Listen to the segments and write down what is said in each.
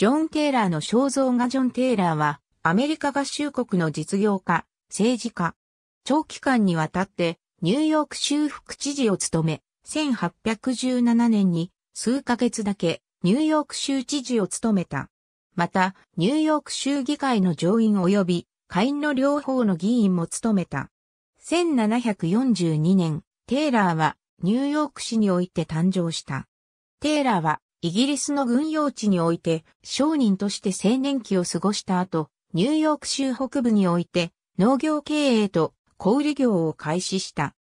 ジョン・テイラーの肖像画ジョン・テイラーは、アメリカ合衆国の実業家、政治家。長期間にわたって、ニューヨーク州副知事を務め、1817年に数ヶ月だけニューヨーク州知事を務めた。また、ニューヨーク州議会の上院及び下院の両方の議員も務めた。1742年、テイラーはニューヨーク市において誕生した。テイラーはイギリスの軍用地において商人として青年期を過ごした後、ニューヨーク州北部において農業経営と小売業を開始した。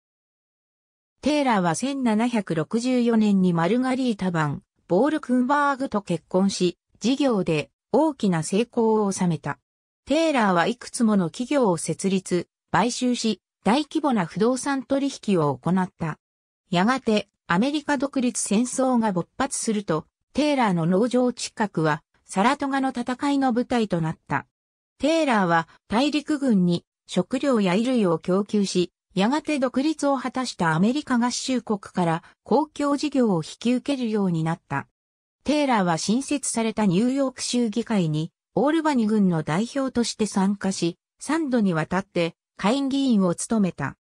テイラーは1764年にマルガリータン、ボールクンバーグと結婚し、事業で大きな成功を収めた。テイラーはいくつもの企業を設立、買収し、大規模な不動産取引を行った。やがて、アメリカ独立戦争が勃発すると、テーラーの農場近くは、サラトガの戦いの舞台となった。テーラーは大陸軍に食料や衣類を供給し、やがて独立を果たしたアメリカ合衆国から公共事業を引き受けるようになった。テーラーは新設されたニューヨーク州議会にオールバニ軍の代表として参加し、3度にわたって下院議員を務めた。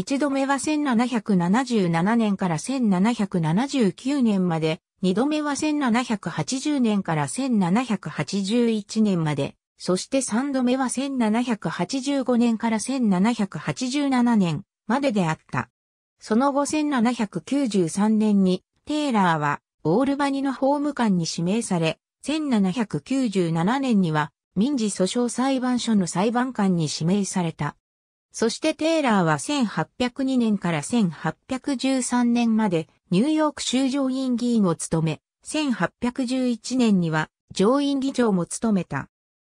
一度目は1777年から1779年まで、二度目は1780年から1781年まで、そして三度目は1785年から1787年までであった。その後1793年にテイラーはオールバニの法務官に指名され、1797年には民事訴訟裁判所の裁判官に指名された。そしてテイラーは1802年から1813年までニューヨーク州上院議員を務め、1811年には上院議長も務めた。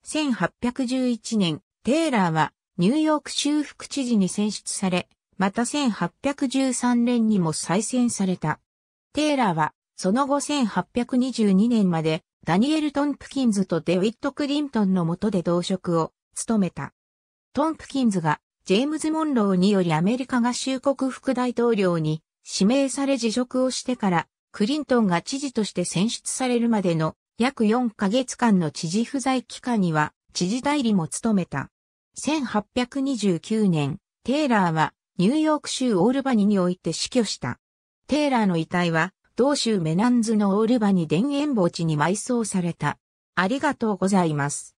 1811年、テイラーはニューヨーク州副知事に選出され、また1813年にも再選された。テイラーはその後1822年までダニエル・トンプキンズとデウィット・クリントンの下で同職を務めた。トンプキンズがジェームズ・モンローによりアメリカ合衆国副大統領に指名され辞職をしてから、クリントンが知事として選出されるまでの約4ヶ月間の知事不在期間には、知事代理も務めた。1829年、テイラーはニューヨーク州オールバニにおいて死去した。テイラーの遺体は、同州メナンズのオールバニ田園墓地に埋葬された。ありがとうございます。